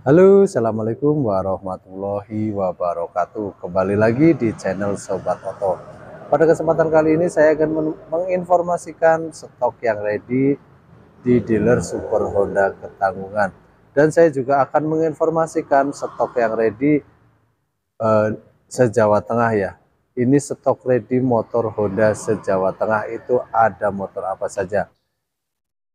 Halo, Assalamualaikum warahmatullahi wabarakatuh. Kembali lagi di channel Sobat Oto. Pada kesempatan kali ini saya akan menginformasikan stok yang ready di dealer Super Honda Ketanggungan. Dan saya juga akan menginformasikan stok yang ready eh, se Tengah ya. Ini stok ready motor Honda sejawa Tengah itu ada motor apa saja.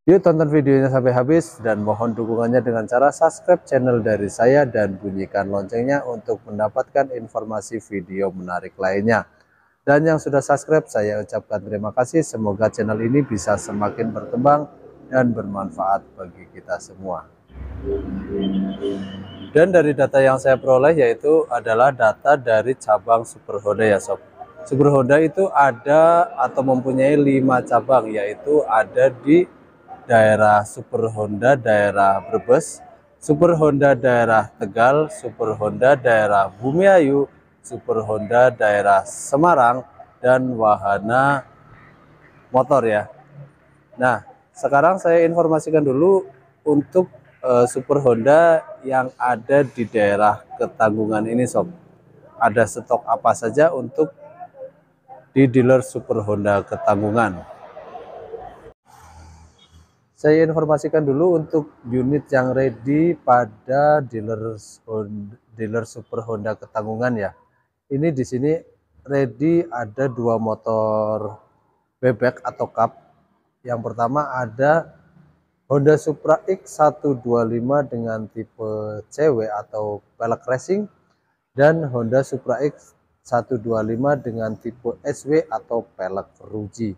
Yuk tonton videonya sampai habis dan mohon dukungannya dengan cara subscribe channel dari saya dan bunyikan loncengnya untuk mendapatkan informasi video menarik lainnya. Dan yang sudah subscribe saya ucapkan terima kasih semoga channel ini bisa semakin berkembang dan bermanfaat bagi kita semua. Dan dari data yang saya peroleh yaitu adalah data dari cabang Super Honda ya Sob. Super Honda itu ada atau mempunyai lima cabang yaitu ada di daerah Super Honda daerah Brebes, Super Honda daerah Tegal, Super Honda daerah Bumiayu, Super Honda daerah Semarang, dan wahana motor ya. Nah, sekarang saya informasikan dulu untuk uh, Super Honda yang ada di daerah Ketanggungan ini sob. Ada stok apa saja untuk di dealer Super Honda Ketanggungan. Saya informasikan dulu untuk unit yang ready pada dealer dealer Super Honda Ketanggungan ya. Ini di sini ready ada dua motor bebek atau cup. Yang pertama ada Honda Supra X125 dengan tipe CW atau pelek racing dan Honda Supra X125 dengan tipe SW atau pelek ruji.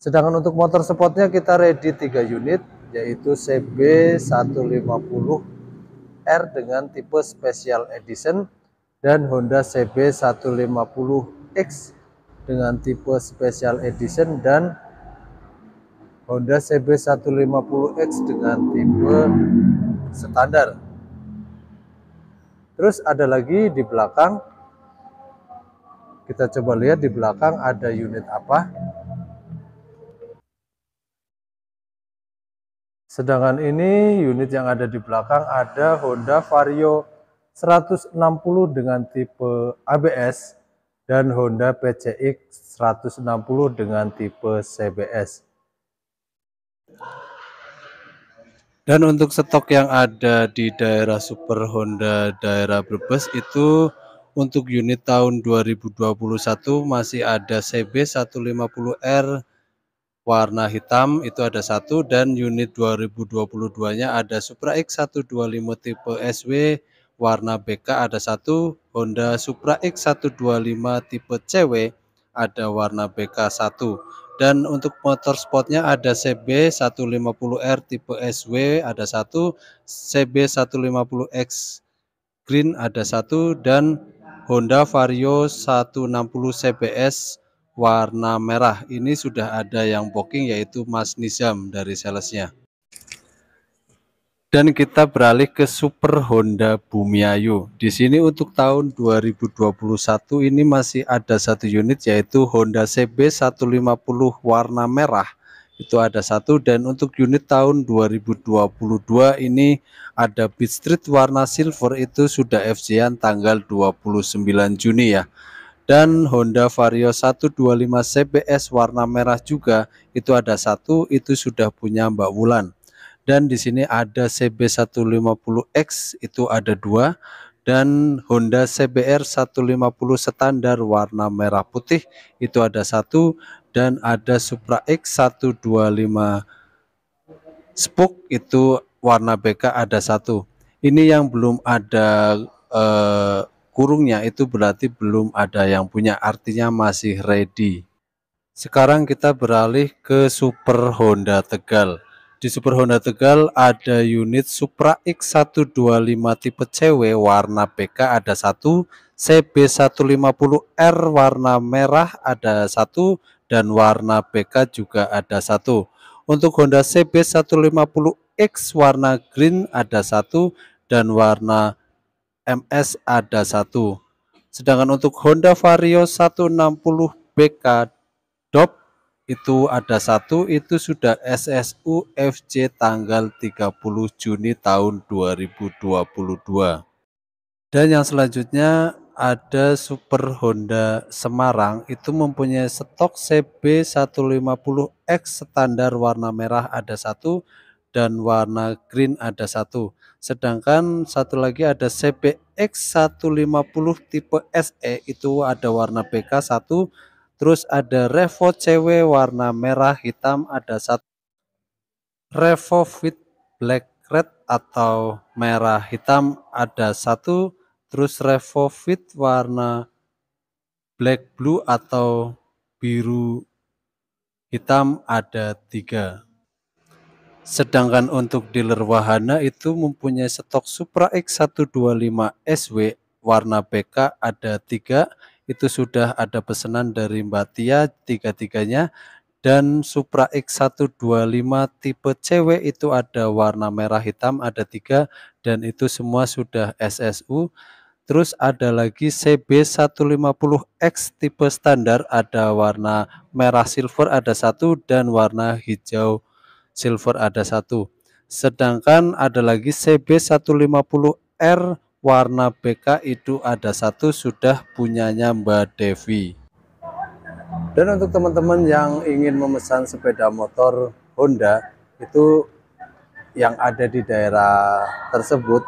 Sedangkan untuk motor sportnya kita ready 3 unit yaitu CB150 R dengan tipe special edition dan Honda CB150X dengan tipe special edition dan Honda CB150X dengan tipe standar. Terus ada lagi di belakang. Kita coba lihat di belakang ada unit apa. Sedangkan ini unit yang ada di belakang ada Honda Vario 160 dengan tipe ABS dan Honda PCX 160 dengan tipe CBS. Dan untuk stok yang ada di daerah Super Honda daerah Brebes itu untuk unit tahun 2021 masih ada CB 150R warna hitam itu ada satu dan unit 2022-nya ada Supra X125 tipe SW warna BK ada satu, Honda Supra X125 tipe CW ada warna BK 1 dan untuk motor sportnya ada CB 150R tipe SW ada satu, CB 150X Green ada satu dan Honda Vario 160 CBS warna merah ini sudah ada yang booking yaitu Mas Nizam dari salesnya. Dan kita beralih ke Super Honda Bumiayu. Di sini untuk tahun 2021 ini masih ada satu unit yaitu Honda CB 150 warna merah. Itu ada satu dan untuk unit tahun 2022 ini ada Beat Street warna silver itu sudah FC-an tanggal 29 Juni ya dan Honda Vario 125 CBS warna merah juga itu ada satu itu sudah punya Mbak Wulan dan di sini ada CB150X itu ada dua dan Honda CBR 150 standar warna merah putih itu ada satu dan ada Supra X 125 spook itu warna BK ada satu ini yang belum ada eh, kurungnya itu berarti belum ada yang punya, artinya masih ready. Sekarang kita beralih ke Super Honda Tegal. Di Super Honda Tegal ada unit Supra X125 tipe CW warna BK ada satu, CB150R warna merah ada satu, dan warna BK juga ada satu. Untuk Honda CB150X warna green ada satu dan warna MS ada satu. Sedangkan untuk Honda Vario 160 BK DOP itu ada satu itu sudah SSU FC tanggal 30 Juni tahun 2022. Dan yang selanjutnya ada Super Honda Semarang itu mempunyai stok CB 150X standar warna merah ada satu dan warna green ada satu. Sedangkan satu lagi ada CBX 150 tipe SE itu ada warna BK 1, terus ada Revo CW warna merah hitam ada satu Revo Fit Black Red atau merah hitam ada satu, terus Revo Fit warna black blue atau biru hitam ada tiga. Sedangkan untuk dealer wahana itu mempunyai stok Supra X125 SW warna BK ada tiga itu sudah ada pesanan dari Mbak Tia tiga-tiganya dan Supra X125 tipe CW itu ada warna merah hitam ada tiga dan itu semua sudah SSU terus ada lagi CB150X tipe standar ada warna merah silver ada satu dan warna hijau silver ada satu. Sedangkan ada lagi CB150R warna BK itu ada satu sudah punyanya Mbak Devi. Dan untuk teman-teman yang ingin memesan sepeda motor Honda itu yang ada di daerah tersebut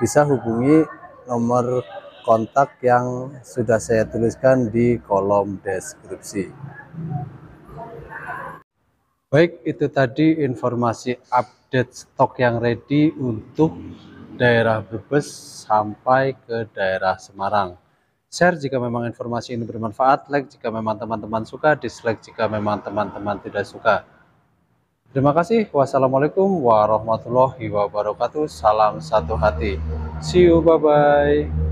bisa hubungi nomor kontak yang sudah saya tuliskan di kolom deskripsi. Baik, itu tadi informasi update stok yang ready untuk daerah Brebes sampai ke daerah Semarang. Share jika memang informasi ini bermanfaat, like jika memang teman-teman suka, dislike jika memang teman-teman tidak suka. Terima kasih. Wassalamualaikum warahmatullahi wabarakatuh. Salam satu hati. See you. Bye-bye.